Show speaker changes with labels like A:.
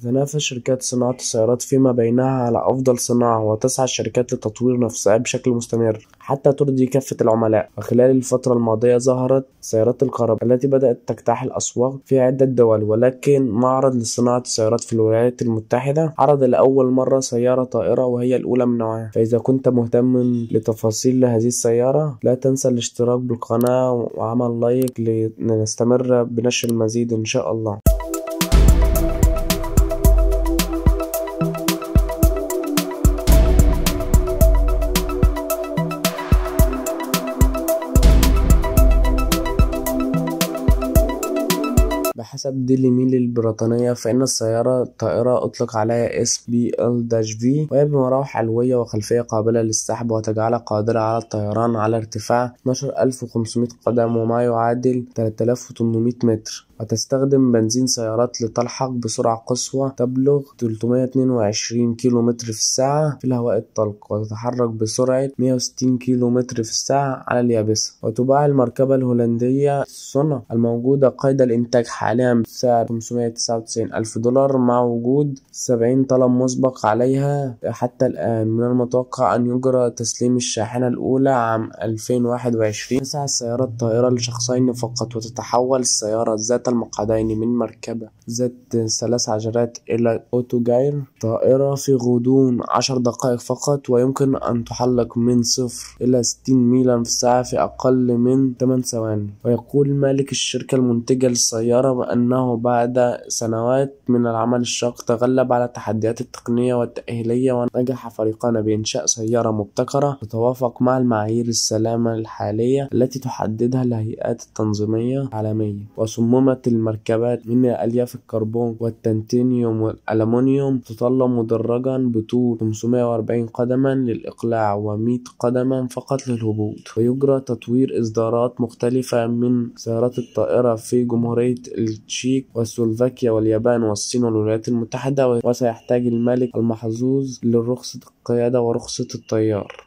A: تتنافس شركات صناعة السيارات فيما بينها على أفضل صناعة وتسعى الشركات لتطوير نفسها بشكل مستمر حتى ترضي كافة العملاء وخلال الفترة الماضية ظهرت سيارات الكهرباء التي بدأت تجتاح الأسواق في عدة دول ولكن معرض لصناعة السيارات في الولايات المتحدة عرض لأول مرة سيارة طائرة وهي الأولى من نوعها فإذا كنت مهتم لتفاصيل هذه السيارة لا تنسى الاشتراك بالقناة وعمل لايك لنستمر بنشر المزيد إن شاء الله حسب ديلي ميل البريطانية فإن السيارة طائرة أطلق عليها اس بي ال داش في وهي بمراوح علوية وخلفية قابلة للسحب وتجعلها قادرة على الطيران على ارتفاع 12500 قدم وما يعادل 3800 متر وتستخدم بنزين سيارات لتلحق بسرعة قصوى تبلغ 322 كم في الساعة في الهواء الطلق وتتحرك بسرعة 160 كم في الساعة على اليابسة وتباع المركبة الهولندية الصنع الموجودة قيد الإنتاج حاليا بسعر 599 ألف دولار مع وجود 70 طلب مسبق عليها حتى الآن من المتوقع أن يجرى تسليم الشاحنة الأولى عام 2021 تسعى السيارة الطائرة لشخصين فقط وتتحول السيارة ذات المقعدين من مركبة ذات ثلاث عجلات إلى أوتوجاير طائرة في غضون عشر دقائق فقط ويمكن أن تحلق من صفر إلى 60 ميلا في الساعة في أقل من 8 ثواني ويقول مالك الشركة المنتجة للسيارة بأنه بعد سنوات من العمل الشاق تغلب على التحديات التقنية والتأهيلية ونجح فريقنا بإنشاء سيارة مبتكرة تتوافق مع المعايير السلامة الحالية التي تحددها الهيئات التنظيمية العالمية وصممت صناعة المركبات من ألياف الكربون والتنتينيوم والالومنيوم تظل مدرجا بطول 540 قدما للإقلاع و100 قدما فقط للهبوط ويجرى تطوير إصدارات مختلفة من سيارات الطائرة في جمهورية التشيك وسلوفاكيا واليابان والصين والولايات المتحدة وسيحتاج الملك المحظوظ لرخصة القيادة ورخصة الطيار